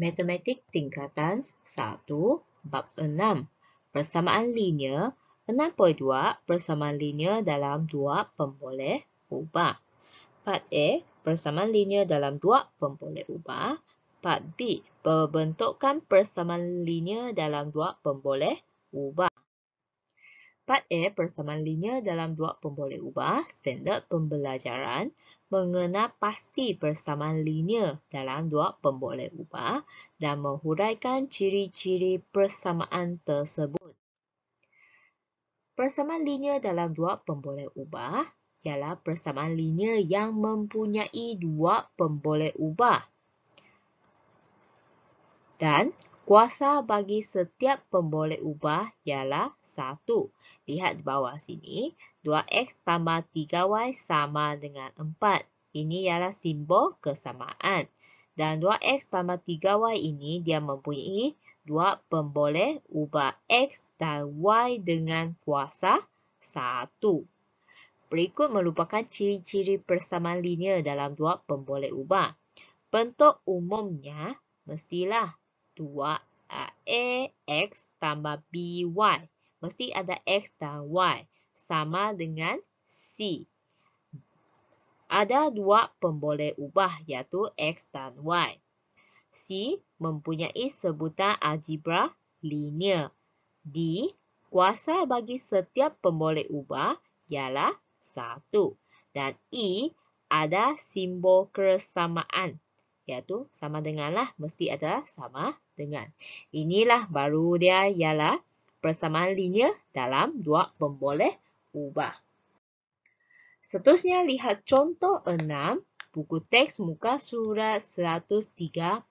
Matematik Tingkatan 1, Bab 6, Persamaan Linear 6.2, Persamaan Linear dalam Dua Pemboleh Ubah. Part A, Persamaan Linear dalam Dua Pemboleh Ubah. Part B, Perbentukan Persamaan Linear dalam Dua Pemboleh Ubah. 4A bersama linear dalam dua pemboleh ubah standard pembelajaran mengenal pasti bersama linear dalam dua pemboleh ubah dan menghuraikan ciri-ciri persamaan tersebut. Persamaan linear dalam dua pemboleh ubah ialah persamaan linear yang mempunyai dua pemboleh ubah. Dan kuasa bagi setiap pemboleh ubah ialah 1. Lihat di bawah sini, 2x tambah 3y sama dengan 4. Ini ialah simbol kesamaan. Dan 2x tambah 3y ini dia mempunyai dua pemboleh ubah x dan y dengan kuasa 1. Berikut merupakan ciri-ciri persamaan linear dalam dua pemboleh ubah. Bentuk umumnya mestilah 2ax tambah by. Mesti ada x dan y. Sama dengan c. Ada dua pemboleh ubah iaitu x dan y. C mempunyai sebutan algebra linear. D, kuasa bagi setiap pemboleh ubah ialah satu Dan E, ada simbol kesamaan iaitu ya, sama denganlah mesti adalah sama dengan. Inilah baru dia ialah persamaan linear dalam dua pemboleh ubah. Seterusnya lihat contoh enam buku teks muka surat 133.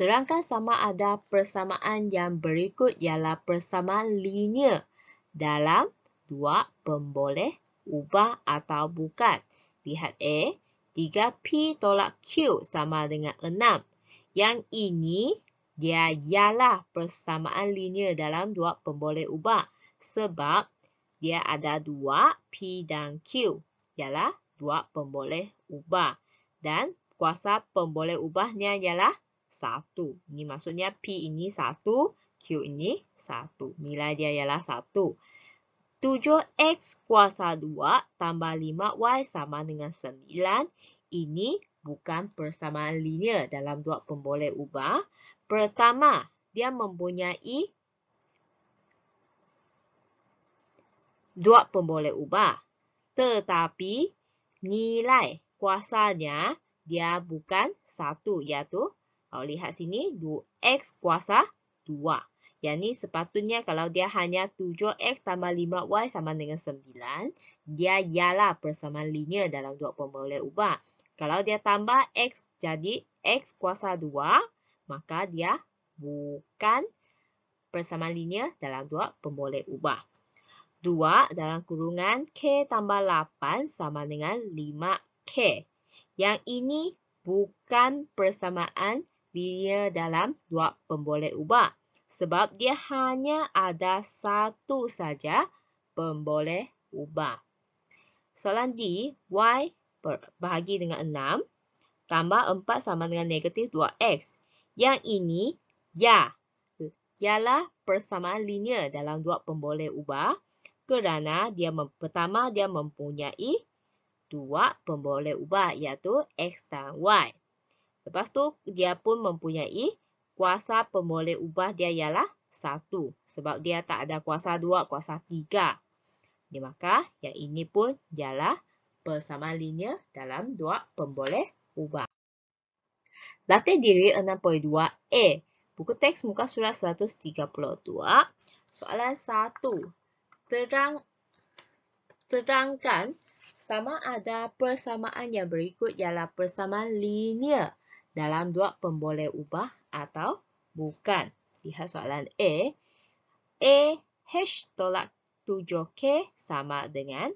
Terangkan sama ada persamaan yang berikut ialah persamaan linear dalam dua pemboleh ubah atau bukan. Lihat A. 3P tolak Q sama dengan 6. Yang ini dia ialah persamaan linear dalam dua pemboleh ubah. Sebab dia ada dua P dan Q. Ialah dua pemboleh ubah. Dan kuasa pemboleh ubahnya ialah 1. Ini maksudnya P ini 1, Q ini 1. Nilai dia ialah 1. 1. 7X kuasa 2 tambah 5Y sama dengan 9. Ini bukan persamaan linear dalam dua pemboleh ubah. Pertama, dia mempunyai dua pemboleh ubah. Tetapi nilai kuasanya dia bukan 1 iaitu, kalau lihat sini, 2X kuasa 2. Yang ni sepatutnya kalau dia hanya 7x tambah 5y sama dengan 9, dia ialah persamaan linear dalam dua pemboleh ubah. Kalau dia tambah x jadi x kuasa 2, maka dia bukan persamaan linear dalam dua pemboleh ubah. 2 dalam kurungan k tambah 8 sama dengan 5k. Yang ini bukan persamaan linear dalam dua pemboleh ubah sebab dia hanya ada satu saja pemboleh ubah. Soalan D, Y bahagi dengan 6 tambah 4 sama dengan negatif 2X. Yang ini, ya. Ialah persamaan linear dalam dua pemboleh ubah kerana dia pertama dia mempunyai dua pemboleh ubah iaitu X dan Y. Lepas tu dia pun mempunyai kuasa pemboleh ubah dia ialah 1. Sebab dia tak ada kuasa 2, kuasa 3. Maka yang ini pun ialah persamaan linear dalam dua pemboleh ubah. Latih diri 6.2a. Buku teks muka surat 132. Soalan 1. Terang, terangkan sama ada persamaan yang berikut ialah persamaan linear dalam dua pemboleh ubah atau bukan. Lihat soalan e e H tolak 7K sama dengan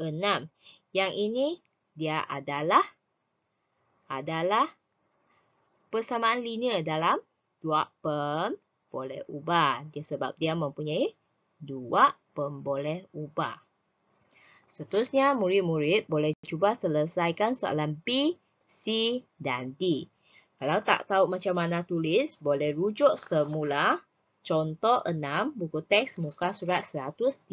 6. Yang ini dia adalah adalah persamaan linear dalam dua pem boleh ubah. Dia sebab dia mempunyai dua pem boleh ubah. Seterusnya, murid-murid boleh cuba selesaikan soalan B, C dan D. Kalau tak tahu macam mana tulis, boleh rujuk semula contoh 6 buku teks muka surat 133.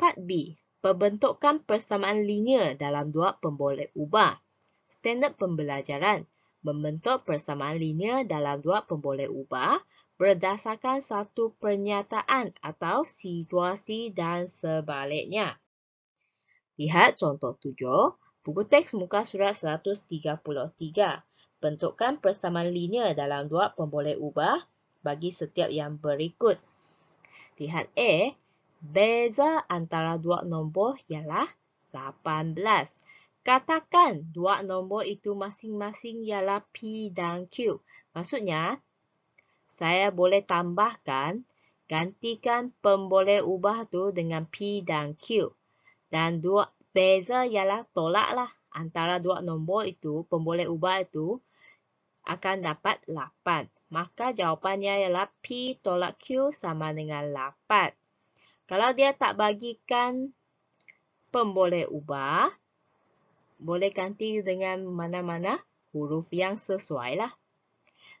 Part B. Pembentukan persamaan linear dalam dua pemboleh ubah. Standard pembelajaran. Membentuk persamaan linear dalam dua pemboleh ubah berdasarkan satu pernyataan atau situasi dan sebaliknya. Lihat contoh tujuh. Buku teks muka surat 133. Bentukkan persamaan linear dalam dua pemboleh ubah bagi setiap yang berikut. Lihat A. Beza antara dua nombor ialah 18. Katakan dua nombor itu masing-masing ialah P dan Q. Maksudnya, saya boleh tambahkan, gantikan pemboleh ubah tu dengan P dan Q. Dan dua beza ialah tolak lah antara dua nombor itu, pemboleh ubah itu akan dapat 8. Maka jawapannya ialah P tolak Q sama dengan 8. Kalau dia tak bagikan pemboleh ubah, boleh ganti dengan mana-mana huruf yang sesuai lah.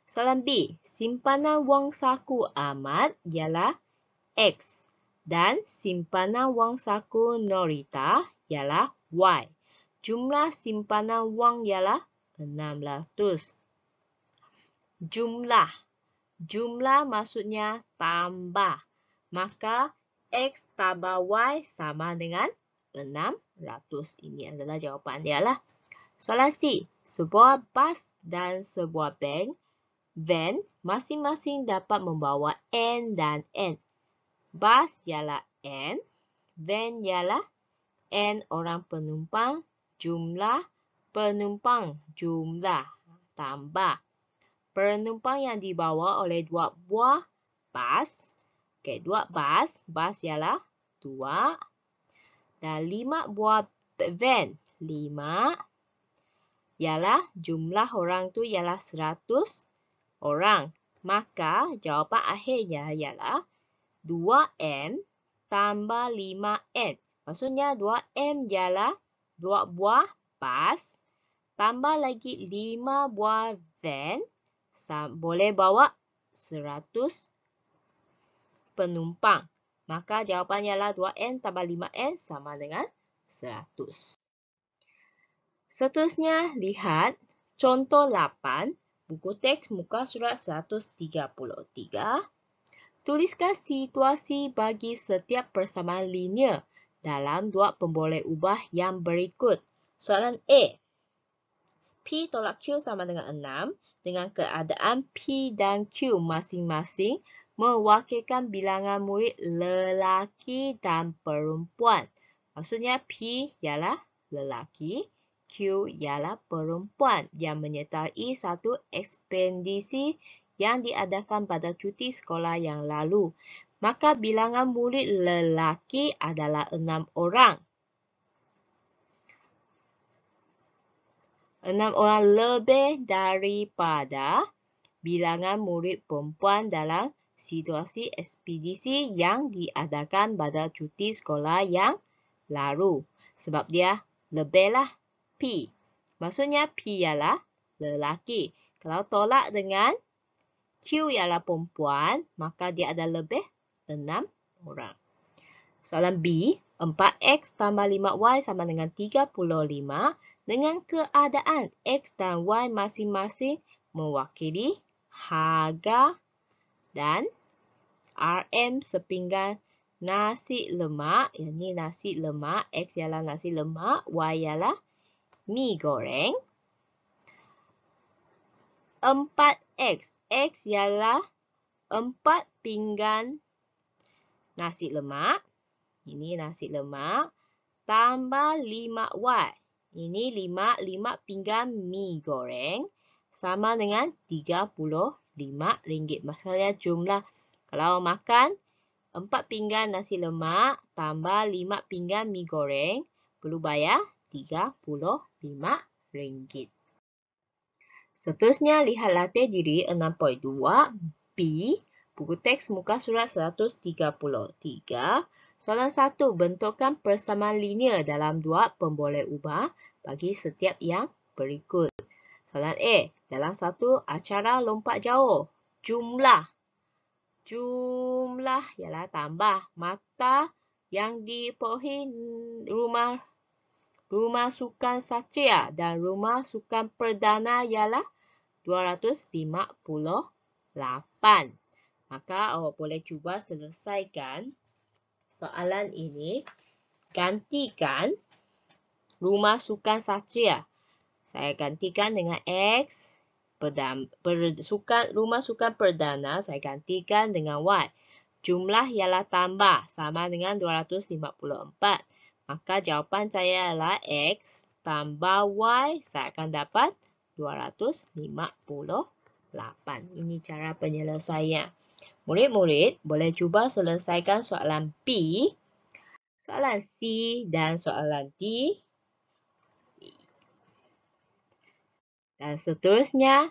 Soalan B, simpanan wang saku amat ialah X. X dan simpanan wang saku Norita ialah Y. Jumlah simpanan wang ialah 600. Jumlah. Jumlah maksudnya tambah. Maka X tambah Y sama dengan 600. Ini adalah jawapan dia lah. Soalan C. Sebuah bas dan sebuah bank. Van masing-masing dapat membawa N dan N. Bus ialah N. Van ialah N orang penumpang jumlah penumpang jumlah tambah. Penumpang yang dibawa oleh dua buah bas. Okey, dua bas. Bas ialah dua. Dan lima buah van. Lima. Ialah jumlah orang tu ialah seratus orang. Maka jawapan akhirnya ialah 2M tambah 5N. Maksudnya 2M ialah 2 buah bas tambah lagi 5 buah van. Boleh bawa 100 penumpang. Maka jawapannya ialah 2N tambah 5N sama dengan 100. Seterusnya, lihat contoh 8 buku teks muka surat 133. Tuliskan situasi bagi setiap persamaan linear dalam dua pemboleh ubah yang berikut. Soalan A. P tolak Q sama dengan 6 dengan keadaan P dan Q masing-masing mewakilkan bilangan murid lelaki dan perempuan. Maksudnya P ialah lelaki, Q ialah perempuan yang menyertai satu ekspedisi yang diadakan pada cuti sekolah yang lalu. Maka bilangan murid lelaki adalah enam orang. Enam orang lebih daripada bilangan murid perempuan dalam situasi SPDC yang diadakan pada cuti sekolah yang lalu. Sebab dia lebihlah P. Maksudnya P ialah lelaki. Kalau tolak dengan Q ialah perempuan, maka dia ada lebih 6 orang. Soalan B, 4X tambah 5Y sama dengan 35 dengan keadaan X dan Y masing-masing mewakili harga dan RM sepinggan nasi lemak. Ini nasi lemak, X ialah nasi lemak, Y ialah mie goreng. 4X X ialah 4 pinggan nasi lemak. Ini nasi lemak. Tambah 5 Y. Ini 5, 5 pinggan mi goreng. Sama dengan rm ringgit. Maksudnya jumlah kalau makan 4 pinggan nasi lemak tambah 5 pinggan mi goreng. Perlu bayar rm ringgit. Seterusnya, lihat latih diri 6.2B, buku teks muka surat 133. Soalan 1, bentukkan persamaan linear dalam dua pemboleh ubah bagi setiap yang berikut. Soalan A, dalam satu acara lompat jauh, jumlah. Jumlah ialah tambah mata yang dipohi rumah Rumah sukan Satria dan rumah sukan perdana ialah 258. Maka awak boleh cuba selesaikan soalan ini. Gantikan rumah sukan Satria. Saya gantikan dengan X. Perdam, per, sukan, rumah sukan perdana saya gantikan dengan Y. Jumlah ialah tambah sama dengan 254. Maka jawapan saya adalah X tambah Y saya akan dapat 258. Ini cara penyelesaian. Murid-murid boleh cuba selesaikan soalan p, soalan C dan soalan D. Dan seterusnya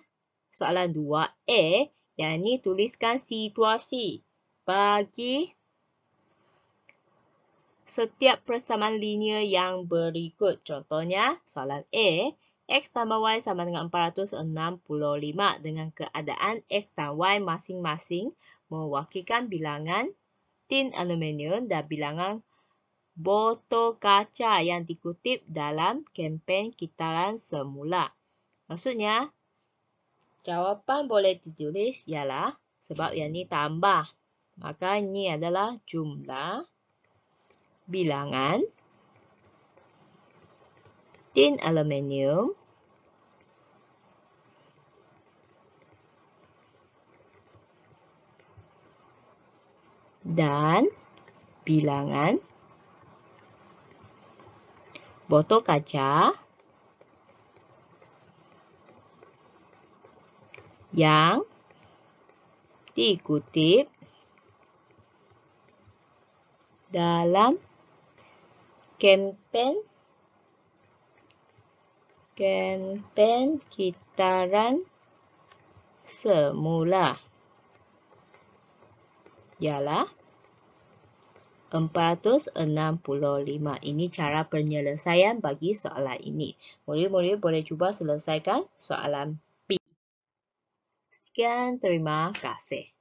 soalan 2A yang ini tuliskan situasi bagi setiap persamaan linear yang berikut. Contohnya, soalan A, X tambah Y sama dengan 465 dengan keadaan X dan Y masing-masing mewakilkan bilangan tin aluminium dan bilangan botol kaca yang dikutip dalam kempen kitaran semula. Maksudnya, jawapan boleh ditulis ialah sebab yang ini tambah. Maka ini adalah jumlah bilangan tin aluminium dan bilangan botol kaca yang dikutip dalam kempen kempen kitaran semula ialah 465. Ini cara penyelesaian bagi soalan ini. Murid-murid boleh cuba selesaikan soalan B. Sekian, terima kasih.